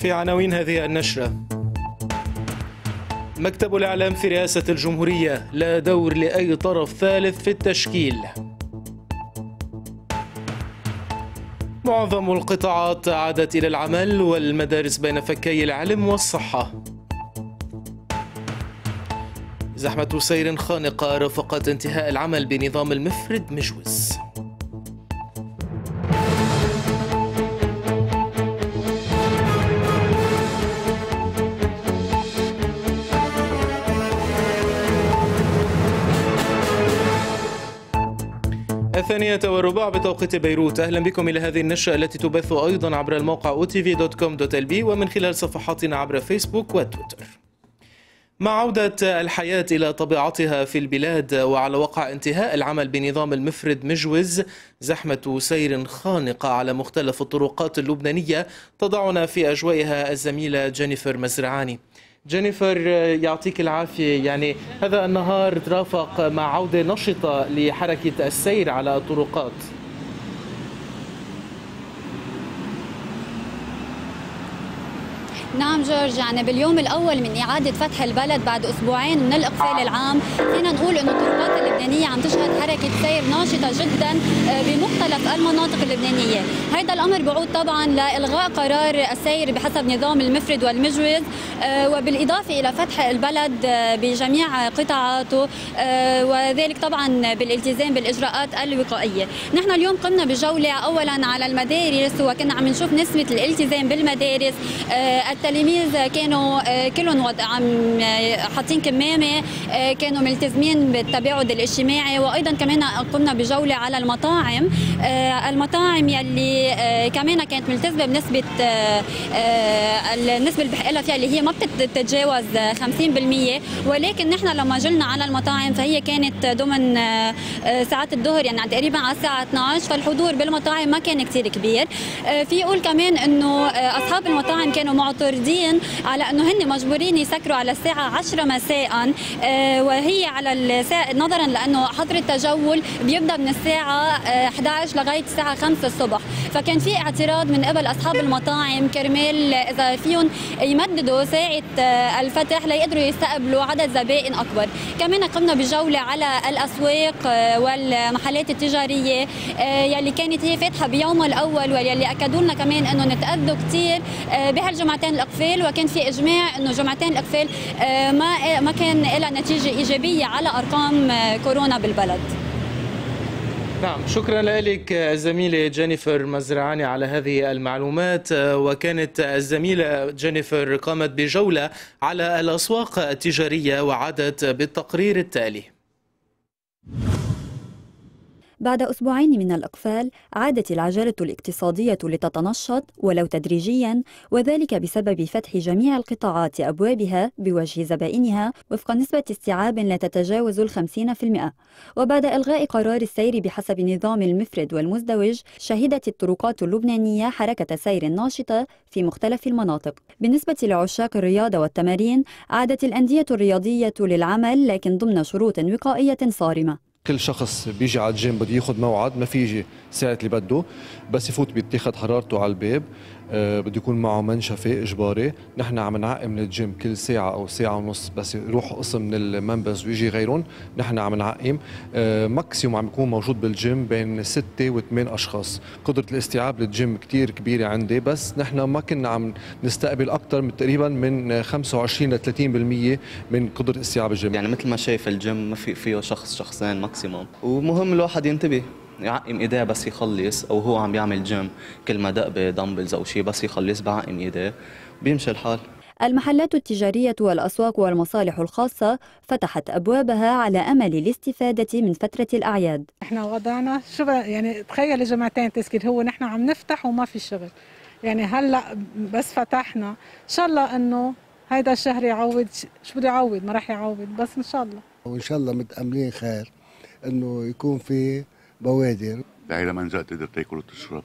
في عناوين هذه النشرة مكتب الإعلام في رئاسة الجمهورية لا دور لأي طرف ثالث في التشكيل معظم القطاعات عادت إلى العمل والمدارس بين فكي العلم والصحة زحمة سير خانقة رافقت انتهاء العمل بنظام المفرد مجوز الثانية والربع بتوقيت بيروت أهلا بكم إلى هذه النشرة التي تبث أيضا عبر الموقع otv.com.lb ومن خلال صفحاتنا عبر فيسبوك وتويتر مع عودة الحياة إلى طبيعتها في البلاد وعلى وقع انتهاء العمل بنظام المفرد مجوز زحمة سير خانقة على مختلف الطرقات اللبنانية تضعنا في أجوائها الزميلة جينيفر مزرعاني جينيفر آه، يعطيك العافية يعني هذا النهار ترافق مع عودة نشطة لحركة السير على الطرقات نعم جورج يعني باليوم الأول من إعادة فتح البلد بعد أسبوعين من الإقفال آه. العام فينا نقول انه الطرقات اللبنانية عم تشهد حركة سير ناشطة جدا آه، بمختلف المناطق اللبنانية هذا الأمر بعود طبعا لإلغاء قرار السير بحسب نظام المفرد والمجوز آه، وبالإضافة إلى فتح البلد بجميع قطاعاته وذلك طبعا بالالتزام بالإجراءات الوقائية نحن اليوم قمنا بجولة أولا على المدارس وكنا عم نشوف نسبة الالتزام بالمدارس التلاميذ كانوا آه، كلهم وضع عم آه، حاطين كمامه آه، كانوا ملتزمين بالتباعد الاجتماعي وايضا كمان قمنا بجوله على المطاعم المطاعم يلي كمان كانت ملتزمه بنسبه النسبه اللي بحق لها فيها اللي هي ما بتتجاوز 50% ولكن نحن لما جلنا على المطاعم فهي كانت ضمن ساعات الظهر يعني تقريبا على الساعه 12 فالحضور بالمطاعم ما كان كثير كبير في يقول كمان انه اصحاب المطاعم كانوا معطر الاردن على انه هن مجبورين يسكروا على الساعه 10 مساء آه، وهي على الساعة نظرا لانه حظر التجول بيبدا من الساعه 11 آه، لغايه الساعه 5 الصبح فكان في اعتراض من قبل اصحاب المطاعم كرمال اذا فيهم يمددوا ساعه آه، الفتح ليقدروا يستقبلوا عدد زبائن اكبر كمان قمنا بجوله على الاسواق والمحلات التجاريه يلي كانت هي فاتحه بيومها الاول واللي اكدوا لنا كمان انه نتاذوا كثير بهالجمعتين الاقفال وكان في اجماع انه جمعتين الاقفال آه، ما آه، ما كان لها نتيجه ايجابيه على ارقام آه، كورونا بالبلد نعم شكرا لك الزميلة جينيفر مزرعاني على هذه المعلومات وكانت الزميلة جينيفر قامت بجولة على الأسواق التجارية وعادت بالتقرير التالي بعد أسبوعين من الإقفال عادت العجلة الاقتصادية لتتنشط ولو تدريجيا وذلك بسبب فتح جميع القطاعات أبوابها بوجه زبائنها وفق نسبة استيعاب لا تتجاوز الخمسين في المئة وبعد إلغاء قرار السير بحسب نظام المفرد والمزدوج شهدت الطرقات اللبنانية حركة سير ناشطة في مختلف المناطق بالنسبة لعشاق الرياضة والتمارين عادت الأندية الرياضية للعمل لكن ضمن شروط وقائية صارمة كل شخص بيجي على الجيم بده ياخذ موعد ما في ساعه اللي بده بس يفوت بيتاخذ حرارته على الباب آه، بده يكون معه منشفه اجباري نحن عم نعقم من الجيم كل ساعه او ساعه ونص بس يروح قسم من الممبرز ويجي غيرهم نحن عم نعقم ماكسيوم آه، عم يكون موجود بالجيم بين ستة وثمان اشخاص قدره الاستيعاب للجيم كثير كبيره عندي بس نحن ما كنا عم نستقبل اكثر من تقريبا من 25 ل 30% من قدره استيعاب الجيم يعني مثل ما شايف الجيم ما في فيه شخص شخصين ماكسيموم ومهم الواحد ينتبه يعقم ايديه بس يخلص او هو عم بيعمل جيم كل ما دق بدمبلز او شيء بس يخلص بعقم ايديه بيمشي الحال المحلات التجارية والأسواق والمصالح الخاصة فتحت أبوابها على أمل الاستفادة من فترة الأعياد إحنا وضعنا شو يعني تخيل جمعتين تسكت هو نحن عم نفتح وما في شغل يعني هلا بس فتحنا إن شاء الله إنه هيدا الشهر يعوض شو بده يعوض ما راح يعوض بس إن شاء الله وإن شاء الله متأملين خير إنه يكون في بوادر العيلة من نجا تقدر تاكل وتشرب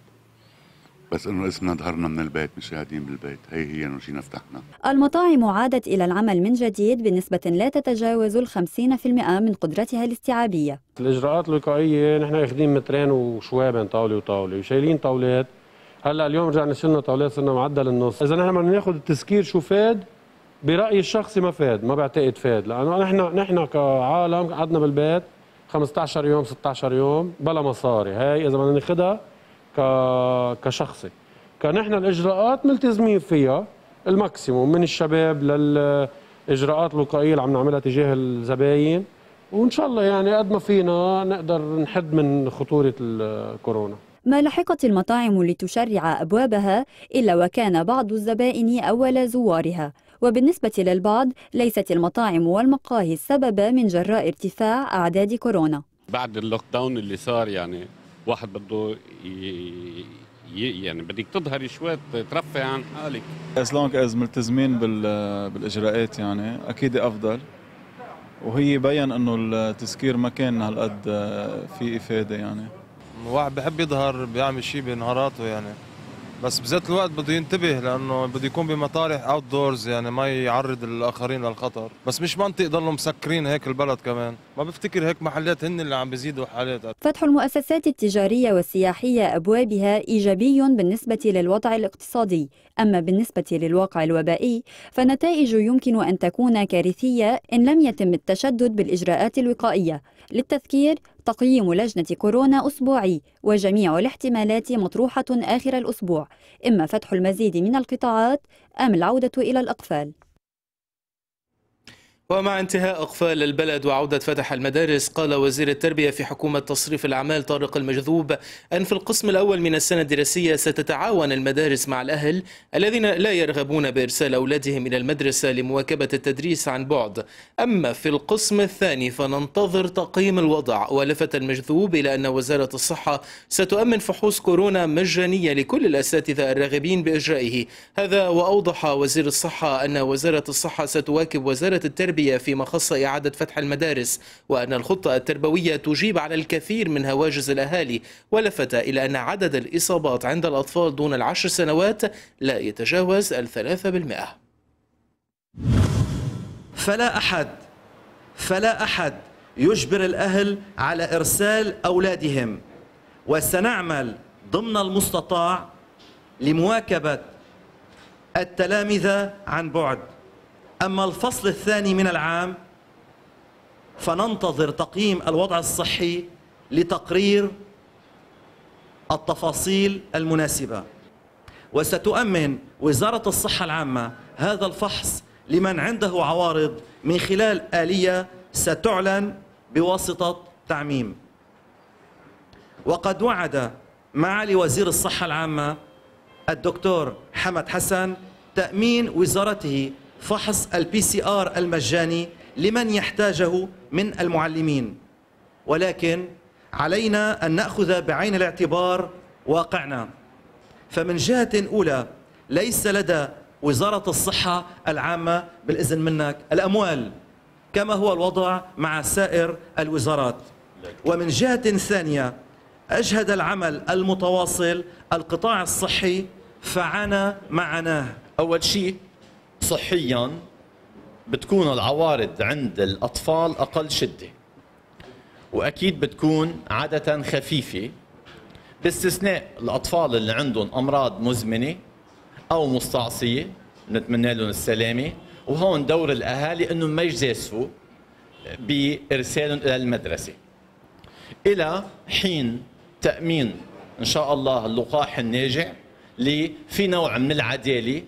بس انه اسمنا ظهرنا من البيت مش قاعدين بالبيت هي هي انه جينا فتحنا المطاعم عادت الى العمل من جديد بنسبه لا تتجاوز ال 50% من قدرتها الاستيعابيه الاجراءات الوقائيه نحن اخذين مترين وشوي بين طاوله وطاوله وشايلين طاولات هلا اليوم رجعنا شلنا طاولات صرنا معدل النص اذا نحن بدنا ناخذ التسكير شو فاد برايي الشخصي ما فاد ما بعتقد فاد لانه نحن نحن كعالم قعدنا بالبيت 15 يوم 16 يوم بلا مصاري هاي اذا بدنا ناخذها ك كشخصي كنحن الاجراءات ملتزمين فيها الماكسيموم من الشباب للاجراءات الوقائيه اللي عم نعملها تجاه الزباين وان شاء الله يعني قد ما فينا نقدر نحد من خطوره الكورونا ما لحقت المطاعم لتشرع أبوابها إلا وكان بعض الزبائن أول زوارها وبالنسبة للبعض ليست المطاعم والمقاهي السبب من جراء ارتفاع أعداد كورونا بعد اللوك داون اللي صار يعني واحد بده يعني بدك تظهري شوي ترفع عن حالك از لونج as ملتزمين بالاجراءات يعني اكيد افضل وهي بين انه التسكير ما كان هالقد آه، في افاده يعني واحد بحب يظهر بيعمل شيء بنهاراته يعني بس بذات الوقت بده ينتبه لانه بده يكون بمطارح اوت دورز يعني ما يعرض الاخرين للخطر بس مش منطق ضلوا مسكرين هيك البلد كمان ما بفتكر هيك محلات هن اللي عم بيزيدوا حالات فتح المؤسسات التجاريه والسياحيه ابوابها ايجابي بالنسبه للوضع الاقتصادي اما بالنسبه للواقع الوبائي فنتائج يمكن ان تكون كارثيه ان لم يتم التشدد بالاجراءات الوقائيه للتذكير تقييم لجنة كورونا أسبوعي وجميع الاحتمالات مطروحة آخر الأسبوع إما فتح المزيد من القطاعات أم العودة إلى الأقفال ومع انتهاء إقفال البلد وعودة فتح المدارس قال وزير التربية في حكومة تصريف الأعمال طارق المجذوب أن في القسم الأول من السنة الدراسية ستتعاون المدارس مع الأهل الذين لا يرغبون بإرسال أولادهم إلى المدرسة لمواكبة التدريس عن بعد أما في القسم الثاني فننتظر تقييم الوضع ولفت المجذوب إلى أن وزارة الصحة ستؤمن فحوص كورونا مجانية لكل الأساتذة الراغبين بإجرائه هذا وأوضح وزير الصحة أن وزارة الصحة ستواكب وزارة التربية التربية فيما خص إعادة فتح المدارس وأن الخطة التربوية تجيب على الكثير من هواجس الأهالي ولفت إلى أن عدد الإصابات عند الأطفال دون العشر سنوات لا يتجاوز الثلاثة بالمئة فلا أحد فلا أحد يجبر الأهل على إرسال أولادهم وسنعمل ضمن المستطاع لمواكبة التلامذة عن بعد أما الفصل الثاني من العام فننتظر تقييم الوضع الصحي لتقرير التفاصيل المناسبة وستؤمن وزارة الصحة العامة هذا الفحص لمن عنده عوارض من خلال آلية ستعلن بواسطة تعميم وقد وعد معالي وزير الصحة العامة الدكتور حمد حسن تأمين وزارته فحص البي سي ار المجاني لمن يحتاجه من المعلمين ولكن علينا أن نأخذ بعين الاعتبار واقعنا فمن جهة أولى ليس لدى وزارة الصحة العامة بالإذن منك الأموال كما هو الوضع مع سائر الوزارات ومن جهة ثانية أجهد العمل المتواصل القطاع الصحي فعانى معناه أول شيء صحيا بتكون العوارض عند الأطفال أقل شدة وأكيد بتكون عادة خفيفة باستثناء الأطفال اللي عندهم أمراض مزمنة أو مستعصية نتمنى لهم السلامة وهون دور الأهالي أنهم ما يجازفوا بإرسالهم إلى المدرسة إلى حين تأمين إن شاء الله اللقاح الناجع لفي نوع من العدالة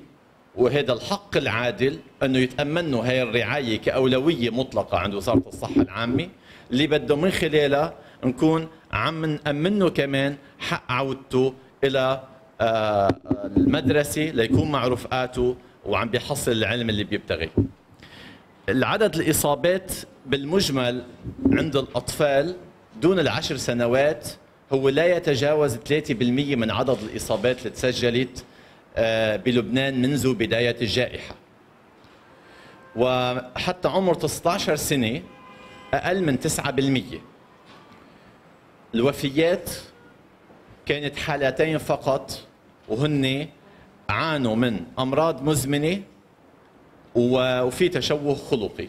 وهذا الحق العادل انه يتامنوا هاي الرعايه كاولويه مطلقه عند وزاره الصحه العامه اللي بده من خلالها نكون عم نامنه كمان حق عودته الى آه، المدرسه ليكون مع رفقاته وعم بيحصل العلم اللي بيبتغيه. العدد الاصابات بالمجمل عند الاطفال دون العشر سنوات هو لا يتجاوز 3% من عدد الاصابات اللي تسجلت آه، بلبنان منذ بداية الجائحة وحتى عمر 19 سنة أقل من 9% الوفيات كانت حالتين فقط وهن عانوا من أمراض مزمنة وفي تشوه خلقي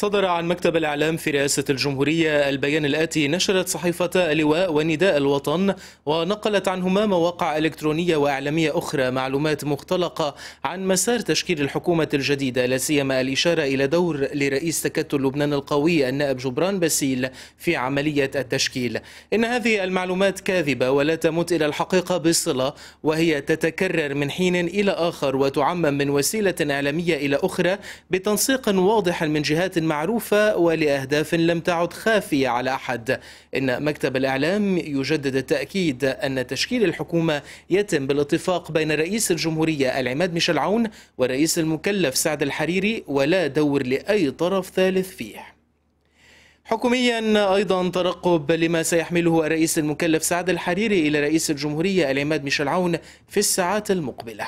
صدر عن مكتب الإعلام في رئاسة الجمهورية البيان الآتي نشرت صحيفة اللواء ونداء الوطن ونقلت عنهما مواقع إلكترونية وإعلامية أخرى معلومات مختلقة عن مسار تشكيل الحكومة الجديدة لا سيما الإشارة إلى دور لرئيس تكتل لبنان القوي النائب جبران باسيل في عملية التشكيل إن هذه المعلومات كاذبة ولا تمت إلى الحقيقة بصلة وهي تتكرر من حين إلى آخر وتعمم من وسيلة إعلامية إلى أخرى بتنسيق واضح من جهات معروفة ولأهداف لم تعد خافية على أحد إن مكتب الإعلام يجدد التأكيد أن تشكيل الحكومة يتم بالاتفاق بين رئيس الجمهورية العماد ميشيل عون ورئيس المكلف سعد الحريري ولا دور لأي طرف ثالث فيه حكوميا ايضا ترقب لما سيحمله الرئيس المكلف سعد الحريري الى رئيس الجمهوريه العماد ميشيل عون في الساعات المقبله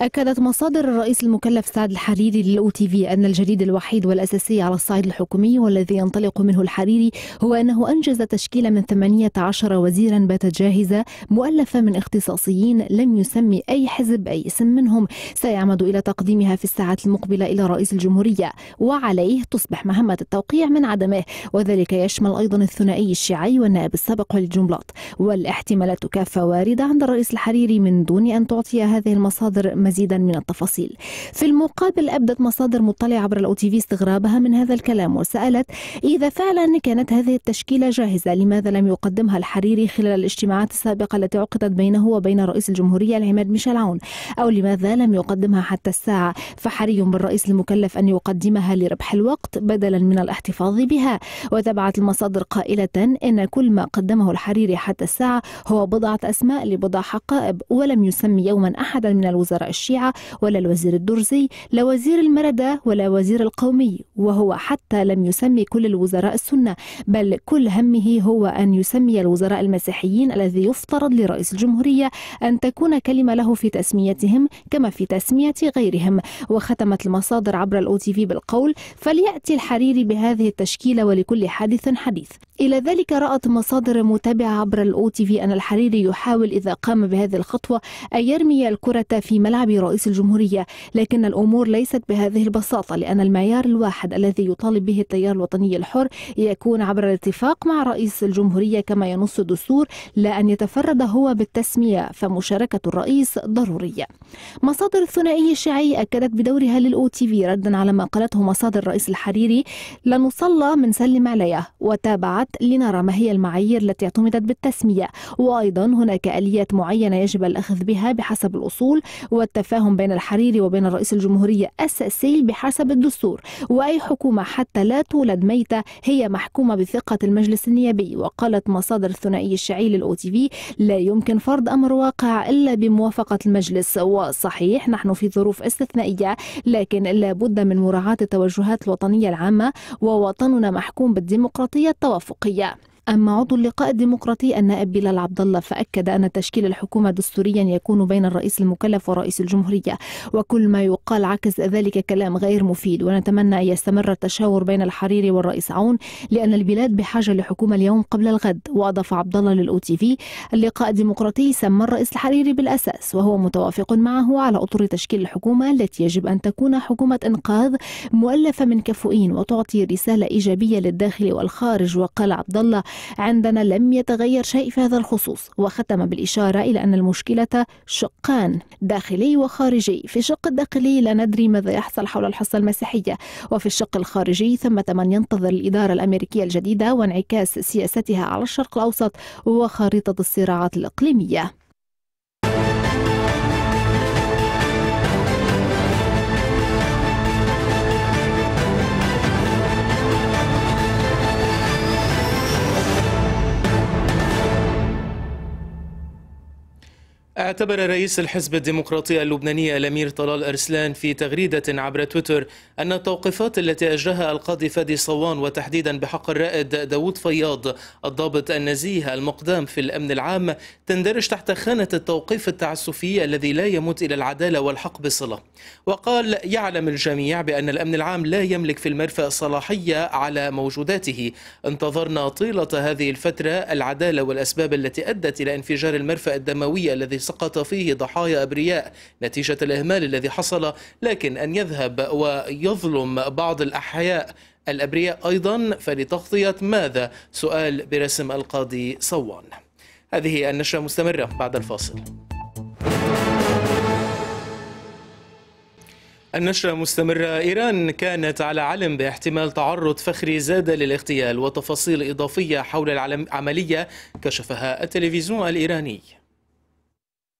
أكدت مصادر الرئيس المكلف سعد الحريري للأو تي في أن الجديد الوحيد والأساسي على الصعيد الحكومي والذي ينطلق منه الحريري هو أنه أنجز تشكيل من 18 وزيرا باتت جاهزة مؤلفة من اختصاصيين لم يسمي أي حزب أي اسم منهم سيعمد إلى تقديمها في الساعات المقبلة إلى رئيس الجمهورية وعليه تصبح مهمة التوقيع من عدمه وذلك يشمل أيضا الثنائي الشيعي والنائب السابق والجملات والاحتمالات كافة واردة عند الرئيس الحريري من دون أن تعطي هذه المصادر مزيدا من التفاصيل في المقابل أبدت مصادر مطلعة عبر الأو تي في استغرابها من هذا الكلام وسألت إذا فعلا كانت هذه التشكيلة جاهزة لماذا لم يقدمها الحريري خلال الاجتماعات السابقة التي عقدت بينه وبين رئيس الجمهورية العماد ميشيل عون أو لماذا لم يقدمها حتى الساعة فحري بالرئيس المكلف أن يقدمها لربح الوقت بدلا من الاحتفاظ بها وتبعت المصادر قائلة إن كل ما قدمه الحريري حتى الساعة هو بضعة أسماء لبضع حقائب ولم يسمي يوما أحدا من الوزراء الشيعة ولا الوزير الدرزي لا وزير المردة ولا وزير القومي وهو حتى لم يسمي كل الوزراء السنة بل كل همه هو أن يسمي الوزراء المسيحيين الذي يفترض لرئيس الجمهورية أن تكون كلمة له في تسميتهم كما في تسمية غيرهم وختمت المصادر عبر الأو تي في بالقول فليأتي الحريري بهذه التشكيلة ولكل حادث حديث إلى ذلك رأت مصادر متابعة عبر الأو تي في أن الحريري يحاول إذا قام بهذه الخطوة أن يرمي الكرة في ملعب الشعبي رئيس الجمهورية لكن الأمور ليست بهذه البساطة لأن المعيار الواحد الذي يطالب به التيار الوطني الحر يكون عبر الاتفاق مع رئيس الجمهورية كما ينص الدستور لا أن يتفرد هو بالتسمية فمشاركة الرئيس ضرورية مصادر الثنائي الشيعي أكدت بدورها للأو تي في ردا على ما قالته مصادر الرئيس الحريري لنصلى من سلم عليه وتابعت لنرى ما هي المعايير التي اعتمدت بالتسمية وأيضا هناك آليات معينة يجب الأخذ بها بحسب الأصول والت التفاهم بين الحريري وبين الرئيس الجمهورية أساسي بحسب الدستور وأي حكومة حتى لا تولد ميتة هي محكومة بثقة المجلس النيابي وقالت مصادر الثنائي الشعي للأو تي في لا يمكن فرض أمر واقع إلا بموافقة المجلس وصحيح نحن في ظروف استثنائية لكن لا بد من مراعاة التوجهات الوطنية العامة ووطننا محكوم بالديمقراطية التوافقية أما عضو اللقاء الديمقراطي النائب بلال عبد الله فأكد أن تشكيل الحكومة دستوريا يكون بين الرئيس المكلف ورئيس الجمهورية وكل ما يقال عكس ذلك كلام غير مفيد ونتمنى أن يستمر التشاور بين الحريري والرئيس عون لأن البلاد بحاجة لحكومة اليوم قبل الغد وأضاف عبد الله للأو تي في اللقاء الديمقراطي سمى الرئيس الحريري بالأساس وهو متوافق معه على أطر تشكيل الحكومة التي يجب أن تكون حكومة إنقاذ مؤلفة من كفؤين وتعطي رسالة إيجابية للداخل والخارج وقال عبد الله عندنا لم يتغير شيء في هذا الخصوص وختم بالإشارة إلى أن المشكلة شقان داخلي وخارجي في الشق الداخلي لا ندري ماذا يحصل حول الحصة المسيحية وفي الشق الخارجي ثمة من ينتظر الإدارة الأمريكية الجديدة وانعكاس سياستها على الشرق الأوسط وخريطة الصراعات الإقليمية اعتبر رئيس الحزب الديمقراطي اللبناني الأمير طلال أرسلان في تغريدة عبر تويتر أن التوقيفات التي أجراها القاضي فادي صوان وتحديدا بحق الرائد داوود فياض الضابط النزيه المقدام في الأمن العام تندرج تحت خانة التوقيف التعسفي الذي لا يموت إلى العدالة والحق بصلة وقال يعلم الجميع بأن الأمن العام لا يملك في المرفأ صلاحية على موجوداته انتظرنا طيلة هذه الفترة العدالة والأسباب التي أدت إلى انفجار المرفأ الدموي الذي سقط فيه ضحايا أبرياء نتيجة الإهمال الذي حصل لكن أن يذهب ويظلم بعض الأحياء الأبرياء أيضا فلتغطية ماذا سؤال برسم القاضي صوان هذه النشرة مستمرة بعد الفاصل النشرة مستمرة إيران كانت على علم باحتمال تعرض فخري زاد للاغتيال وتفاصيل إضافية حول العملية كشفها التلفزيون الإيراني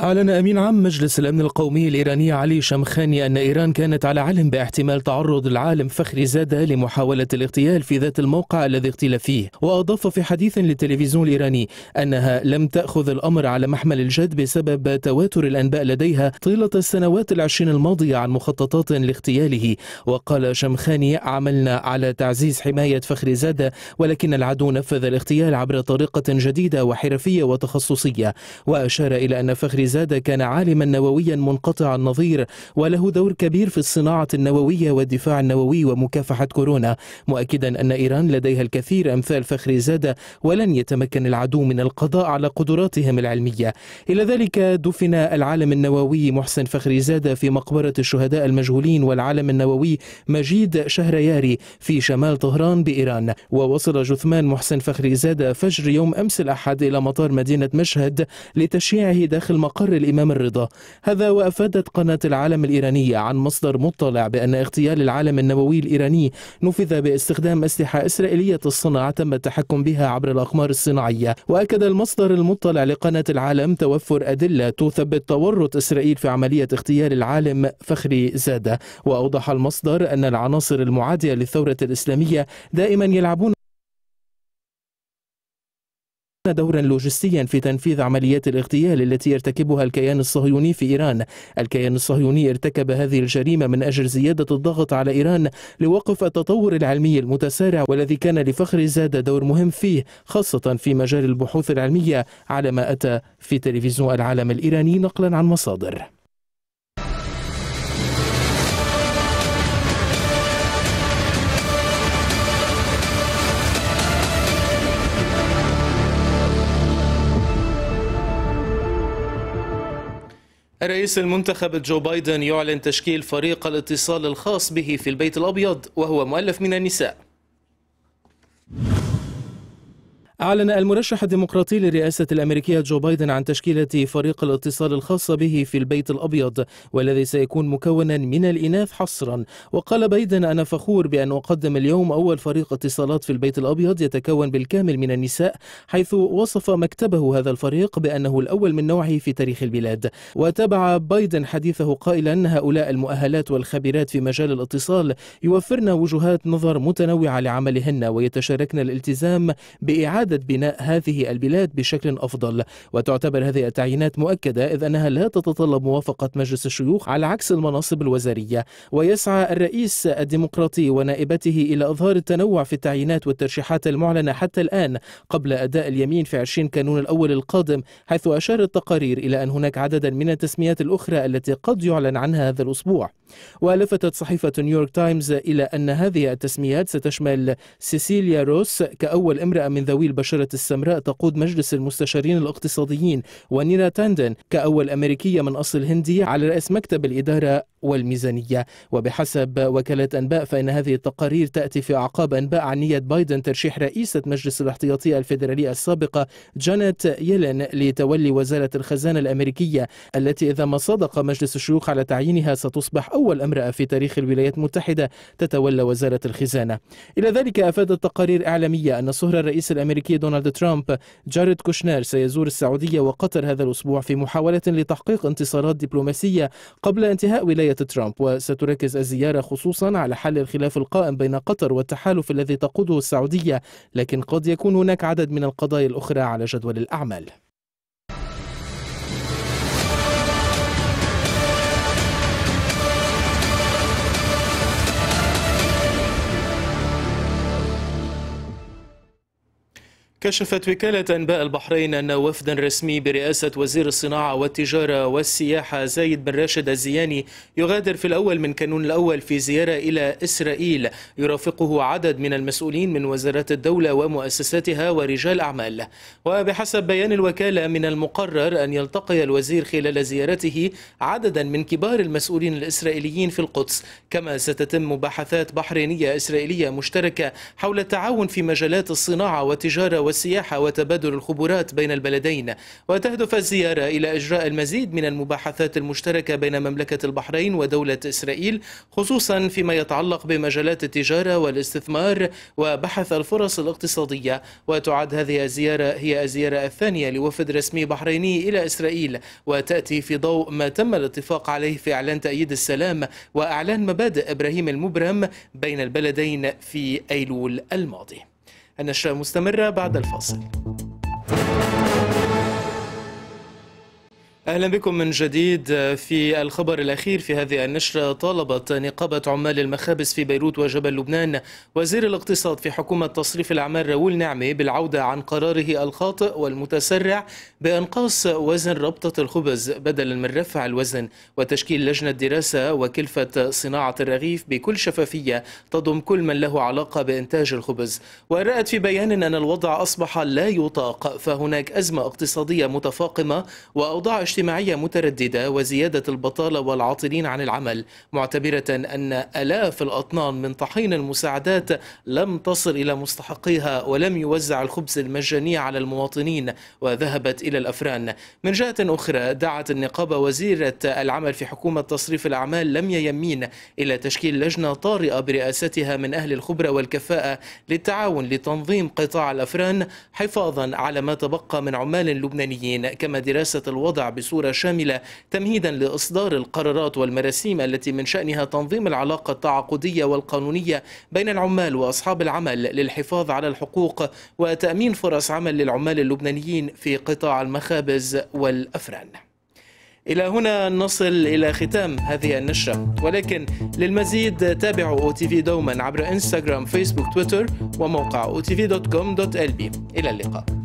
أعلن أمين عام مجلس الأمن القومي الإيراني علي شمخاني أن إيران كانت على علم باحتمال تعرض العالم فخري زادة لمحاولة الاغتيال في ذات الموقع الذي اغتيل فيه وأضاف في حديث للتلفزيون الإيراني أنها لم تأخذ الأمر على محمل الجد بسبب تواتر الأنباء لديها طيلة السنوات العشرين الماضية عن مخططات لاغتياله وقال شمخاني عملنا على تعزيز حماية فخري زادة ولكن العدو نفذ الاغتيال عبر طريقة جديدة وحرفية وتخصصية وأشار إلى أن فخري شهرزاد كان عالما نوويا منقطع النظير وله دور كبير في الصناعة النووية والدفاع النووي ومكافحة كورونا مؤكدا أن إيران لديها الكثير أمثال زادة ولن يتمكن العدو من القضاء على قدراتهم العلمية إلى ذلك دفن العالم النووي محسن زادة في مقبرة الشهداء المجهولين والعالم النووي مجيد شهرياري في شمال طهران بإيران ووصل جثمان محسن زادة فجر يوم أمس الأحد إلى مطار مدينة مشهد لتشييعه داخل مقبرة مقر الإمام الرضا هذا وأفادت قناة العالم الإيرانية عن مصدر مطلع بأن اغتيال العالم النووي الإيراني نفذ باستخدام أسلحة إسرائيلية الصنع تم التحكم بها عبر الأقمار الصناعية وأكد المصدر المطلع لقناة العالم توفر أدلة تثبت تورط إسرائيل في عملية اغتيال العالم فخري زادة وأوضح المصدر أن العناصر المعادية للثورة الإسلامية دائما يلعبون دورا لوجستيا في تنفيذ عمليات الاغتيال التي يرتكبها الكيان الصهيوني في إيران الكيان الصهيوني ارتكب هذه الجريمة من أجل زيادة الضغط على إيران لوقف التطور العلمي المتسارع والذي كان لفخر زاد دور مهم فيه خاصة في مجال البحوث العلمية على ما أتى في تلفزيون العالم الإيراني نقلا عن مصادر الرئيس المنتخب جو بايدن يعلن تشكيل فريق الاتصال الخاص به في البيت الأبيض وهو مؤلف من النساء أعلن المرشح الديمقراطي للرئاسة الأمريكية جو بايدن عن تشكيلة فريق الاتصال الخاص به في البيت الأبيض والذي سيكون مكونا من الإناث حصرا وقال بايدن أنا فخور بأن أقدم اليوم أول فريق اتصالات في البيت الأبيض يتكون بالكامل من النساء حيث وصف مكتبه هذا الفريق بأنه الأول من نوعه في تاريخ البلاد وتابع بايدن حديثه قائلا هؤلاء المؤهلات والخبيرات في مجال الاتصال يوفرن وجهات نظر متنوعة لعملهن ويتشاركن الالتزام بإعادة إعادة بناء هذه البلاد بشكل أفضل وتعتبر هذه التعيينات مؤكدة إذ أنها لا تتطلب موافقة مجلس الشيوخ على عكس المناصب الوزارية ويسعى الرئيس الديمقراطي ونائبته إلى إظهار التنوع في التعيينات والترشيحات المعلنة حتى الآن قبل أداء اليمين في 20 كانون الأول القادم حيث اشارت التقارير إلى أن هناك عددا من التسميات الأخرى التي قد يعلن عنها هذا الأسبوع ولفتت صحيفة نيويورك تايمز إلى أن هذه التسميات ستشمل سيسيليا روس كأول امرأة من ذوي البشرة السمراء تقود مجلس المستشارين الاقتصاديين ونيرا تاندن كأول أمريكية من أصل هندي على رأس مكتب الإدارة والميزانية وبحسب وكالة أنباء فإن هذه التقارير تأتي في أعقاب أنباء عن نية بايدن ترشيح رئيسة مجلس الاحتياطي الفيدرالي السابقة جانيت يلين لتولي وزارة الخزانة الأمريكية التي إذا ما صدق مجلس الشيوخ على تعيينها ستصبح أول امرأة في تاريخ الولايات المتحدة تتولى وزارة الخزانة إلى ذلك أفادت تقارير إعلامية أن صهر الرئيس الأمريكي دونالد ترامب جارد كوشنير سيزور السعودية وقطر هذا الأسبوع في محاولة لتحقيق انتصارات دبلوماسية قبل انتهاء ولاية ترامب وستركز الزيارة خصوصا على حل الخلاف القائم بين قطر والتحالف الذي تقوده السعودية لكن قد يكون هناك عدد من القضايا الأخرى على جدول الأعمال كشفت وكالة أنباء البحرين أن وفدا رسمي برئاسة وزير الصناعة والتجارة والسياحة زايد بن راشد الزياني يغادر في الأول من كانون الأول في زيارة إلى إسرائيل يرافقه عدد من المسؤولين من وزارات الدولة ومؤسساتها ورجال أعمال وبحسب بيان الوكالة من المقرر أن يلتقي الوزير خلال زيارته عددا من كبار المسؤولين الإسرائيليين في القدس كما ستتم مباحثات بحرينية إسرائيلية مشتركة حول التعاون في مجالات الصناعة والتجارة والسياحة وتبادل الخبرات بين البلدين وتهدف الزيارة إلى إجراء المزيد من المباحثات المشتركة بين مملكة البحرين ودولة إسرائيل خصوصا فيما يتعلق بمجالات التجارة والاستثمار وبحث الفرص الاقتصادية وتعد هذه الزيارة هي الزيارة الثانية لوفد رسمي بحريني إلى إسرائيل وتأتي في ضوء ما تم الاتفاق عليه في إعلان تأييد السلام وإعلان مبادئ إبراهيم المبرم بين البلدين في أيلول الماضي النشرة مستمرة بعد الفاصل أهلا بكم من جديد في الخبر الأخير في هذه النشرة طالبت نقابة عمال المخابز في بيروت وجبل لبنان وزير الاقتصاد في حكومة تصريف الأعمال راؤول نعمي بالعودة عن قراره الخاطئ والمتسرع بإنقاص وزن ربطة الخبز بدلا من رفع الوزن وتشكيل لجنة دراسة وكلفة صناعة الرغيف بكل شفافية تضم كل من له علاقة بإنتاج الخبز ورأت في بيان أن الوضع أصبح لا يطاق فهناك أزمة اقتصادية متفاقمة وأوضاع اجتماعية مترددة وزيادة البطالة والعاطلين عن العمل معتبرة أن ألاف الأطنان من طحين المساعدات لم تصل إلى مستحقيها ولم يوزع الخبز المجاني على المواطنين وذهبت إلى الأفران من جهة أخرى دعت النقابة وزيرة العمل في حكومة تصريف الأعمال لميا يمين إلى تشكيل لجنة طارئة برئاستها من أهل الخبرة والكفاءة للتعاون لتنظيم قطاع الأفران حفاظا على ما تبقى من عمال لبنانيين كما دراسة الوضع بصورة شاملة تمهيدا لإصدار القرارات والمراسيم التي من شأنها تنظيم العلاقة التعاقدية والقانونية بين العمال وأصحاب العمل للحفاظ على الحقوق وتأمين فرص عمل للعمال اللبنانيين في قطاع المخابز والأفران إلى هنا نصل إلى ختام هذه النشرة ولكن للمزيد تابعوا أو تي في دوما عبر إنستغرام فيسبوك تويتر وموقع او تي بي إلى اللقاء